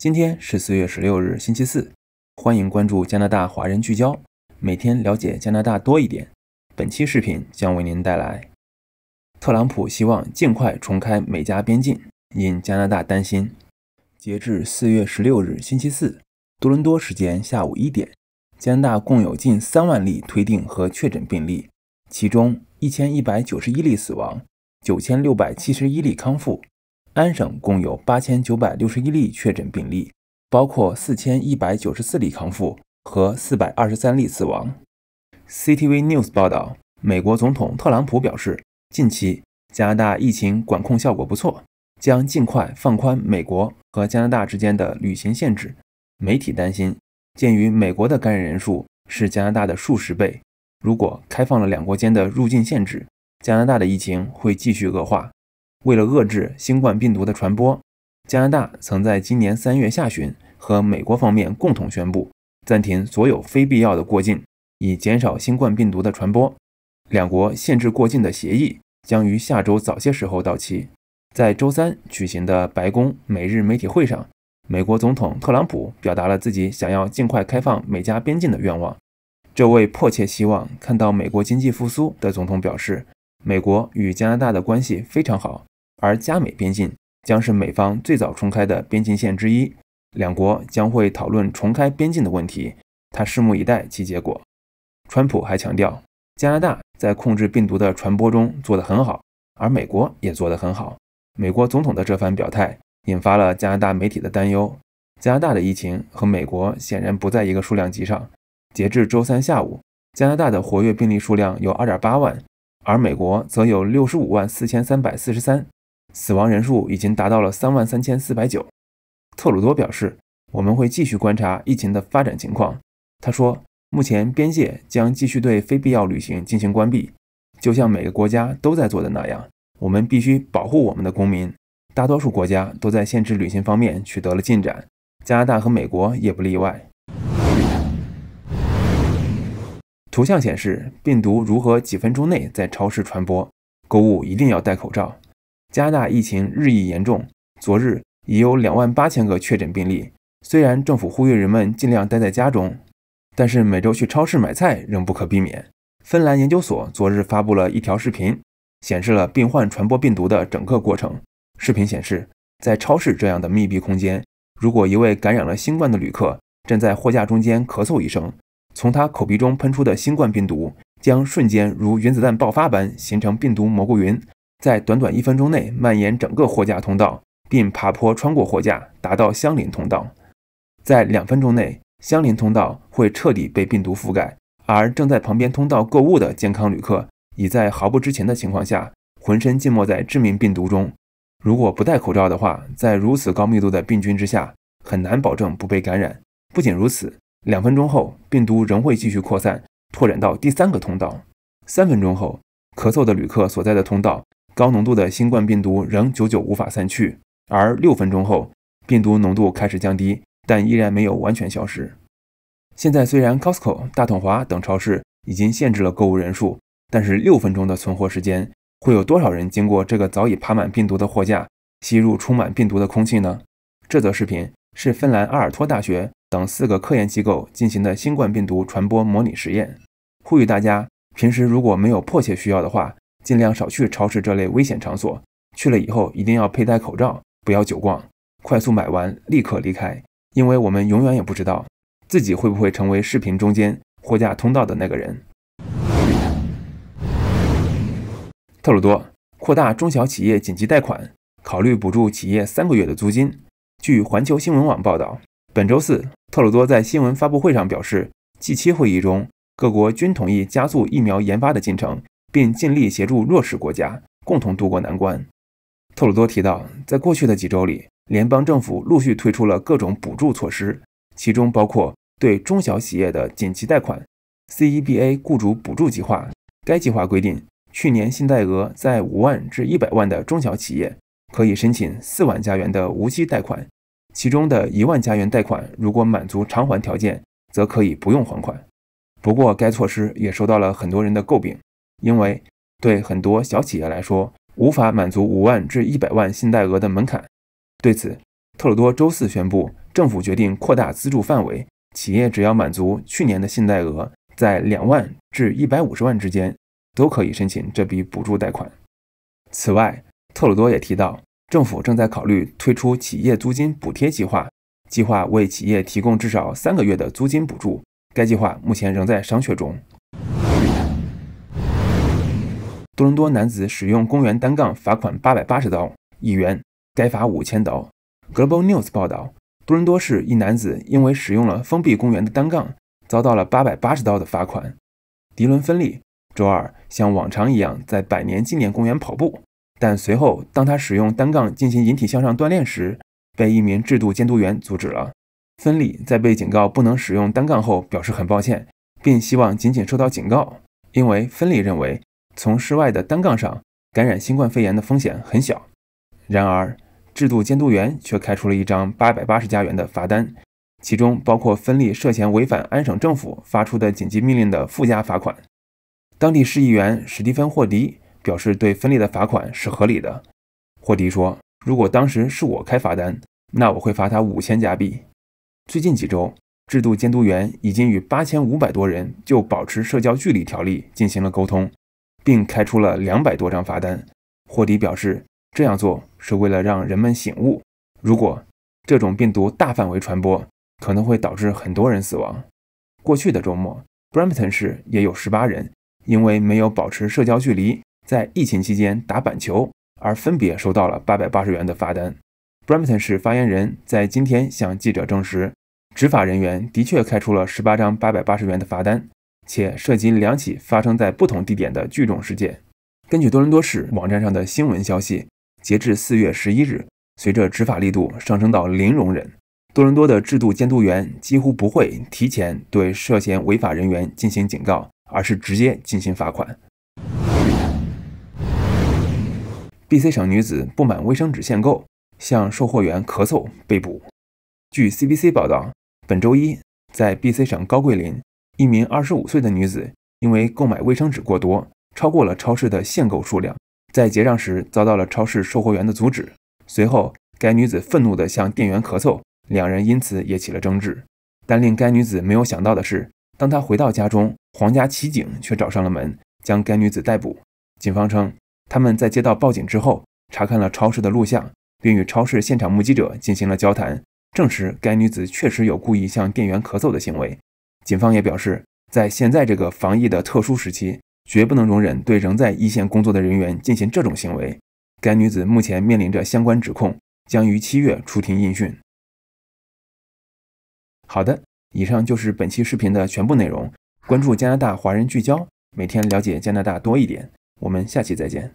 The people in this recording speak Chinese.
今天是四月十六日，星期四。欢迎关注加拿大华人聚焦，每天了解加拿大多一点。本期视频将为您带来：特朗普希望尽快重开美加边境，引加拿大担心。截至四月十六日星期四，多伦多时间下午一点，加拿大共有近三万例推定和确诊病例，其中一千一百九十一例死亡，九千六百七十一例康复。安省共有八千九百六十一例确诊病例，包括四千一百九十四例康复和四百二十三例死亡。CCTV News 报道，美国总统特朗普表示，近期加拿大疫情管控效果不错，将尽快放宽美国和加拿大之间的旅行限制。媒体担心，鉴于美国的感染人数是加拿大的数十倍，如果开放了两国间的入境限制，加拿大的疫情会继续恶化。为了遏制新冠病毒的传播，加拿大曾在今年三月下旬和美国方面共同宣布暂停所有非必要的过境，以减少新冠病毒的传播。两国限制过境的协议将于下周早些时候到期。在周三举行的白宫每日媒体会上，美国总统特朗普表达了自己想要尽快开放美加边境的愿望。这位迫切希望看到美国经济复苏的总统表示，美国与加拿大的关系非常好。而加美边境将是美方最早重开的边境线之一，两国将会讨论重开边境的问题。他拭目以待其结果。川普还强调，加拿大在控制病毒的传播中做得很好，而美国也做得很好。美国总统的这番表态引发了加拿大媒体的担忧。加拿大的疫情和美国显然不在一个数量级上。截至周三下午，加拿大的活跃病例数量有2.8万，而美国则有65万4千343。死亡人数已经达到了三万三千四百九。特鲁多表示，我们会继续观察疫情的发展情况。他说，目前边界将继续对非必要旅行进行关闭，就像每个国家都在做的那样。我们必须保护我们的公民。大多数国家都在限制旅行方面取得了进展，加拿大和美国也不例外。图像显示病毒如何几分钟内在超市传播。购物一定要戴口罩。加拿大疫情日益严重，昨日已有两万八千个确诊病例。虽然政府呼吁人们尽量待在家中，但是每周去超市买菜仍不可避免。芬兰研究所昨日发布了一条视频，显示了病患传播病毒的整个过程。视频显示，在超市这样的密闭空间，如果一位感染了新冠的旅客站在货架中间咳嗽一声，从他口鼻中喷出的新冠病毒将瞬间如原子弹爆发般形成病毒蘑菇云。在短短一分钟内蔓延整个货架通道，并爬坡穿过货架，达到相邻通道。在两分钟内，相邻通道会彻底被病毒覆盖，而正在旁边通道购物的健康旅客，已在毫不知情的情况下，浑身浸没在致命病毒中。如果不戴口罩的话，在如此高密度的病菌之下，很难保证不被感染。不仅如此，两分钟后，病毒仍会继续扩散，拓展到第三个通道。三分钟后，咳嗽的旅客所在的通道。高浓度的新冠病毒仍久久无法散去，而六分钟后，病毒浓度开始降低，但依然没有完全消失。现在虽然 Costco、大统华等超市已经限制了购物人数，但是六分钟的存货时间，会有多少人经过这个早已爬满病毒的货架，吸入充满病毒的空气呢？这则视频是芬兰阿尔托大学等四个科研机构进行的新冠病毒传播模拟实验，呼吁大家平时如果没有迫切需要的话。尽量少去超市这类危险场所，去了以后一定要佩戴口罩，不要久逛，快速买完立刻离开，因为我们永远也不知道自己会不会成为视频中间货架通道的那个人。特鲁多扩大中小企业紧急贷款，考虑补助企业三个月的租金。据环球新闻网报道，本周四，特鲁多在新闻发布会上表示，G7 会议中各国均同意加速疫苗研发的进程。并尽力协助弱势国家共同渡过难关。特鲁多提到，在过去的几周里，联邦政府陆续推出了各种补助措施，其中包括对中小企业的紧急贷款、CEBA 雇主补助计划。该计划规定，去年信贷额在五万至一百万的中小企业可以申请四万加元的无息贷款，其中的一万加元贷款如果满足偿还条件，则可以不用还款。不过，该措施也受到了很多人的诟病。因为对很多小企业来说，无法满足五万至一百万信贷额的门槛。对此，特鲁多周四宣布，政府决定扩大资助范围，企业只要满足去年的信贷额在两万至一百五十万之间，都可以申请这笔补助贷款。此外，特鲁多也提到，政府正在考虑推出企业租金补贴计划，计划为企业提供至少三个月的租金补助。该计划目前仍在商榷中。多伦多男子使用公园单杠罚款八百八十刀，一元，该罚五千刀。Global News 报道，多伦多市一男子因为使用了封闭公园的单杠，遭到了八百八十刀的罚款。迪伦·芬利周二像往常一样在百年纪念公园跑步，但随后当他使用单杠进行引体向上锻炼时，被一名制度监督员阻止了。芬利在被警告不能使用单杠后，表示很抱歉，并希望仅仅受到警告，因为芬利认为。从室外的单杠上感染新冠肺炎的风险很小，然而制度监督员却开出了一张八百八十加元的罚单，其中包括芬利涉嫌违反安省政府发出的紧急命令的附加罚款。当地市议员史蒂芬·霍迪表示，对芬利的罚款是合理的。霍迪说：“如果当时是我开罚单，那我会罚他五千加币。”最近几周，制度监督员已经与八千五百多人就保持社交距离条例进行了沟通。并开出了两百多张罚单。霍迪表示，这样做是为了让人们醒悟，如果这种病毒大范围传播，可能会导致很多人死亡。过去的周末，b r a m p t o n 市也有十八人因为没有保持社交距离，在疫情期间打板球，而分别收到了八百八十元的罚单。Brampton 市发言人在今天向记者证实，执法人员的确开出了十八张八百八十元的罚单。且涉及两起发生在不同地点的聚众事件。根据多伦多市网站上的新闻消息，截至四月十一日，随着执法力度上升到零容忍，多伦多的制度监督员几乎不会提前对涉嫌违法人员进行警告，而是直接进行罚款。B.C. 省女子不满卫生纸限购，向售货员咳嗽被捕。据 CBC 报道，本周一在 B.C. 省高桂林。一名25岁的女子因为购买卫生纸过多，超过了超市的限购数量，在结账时遭到了超市售货员的阻止。随后，该女子愤怒地向店员咳嗽，两人因此也起了争执。但令该女子没有想到的是，当她回到家中，皇家骑警却找上了门，将该女子逮捕。警方称，他们在接到报警之后，查看了超市的录像，并与超市现场目击者进行了交谈，证实该女子确实有故意向店员咳嗽的行为。警方也表示，在现在这个防疫的特殊时期，绝不能容忍对仍在一线工作的人员进行这种行为。该女子目前面临着相关指控，将于七月出庭应讯。好的，以上就是本期视频的全部内容。关注加拿大华人聚焦，每天了解加拿大多一点。我们下期再见。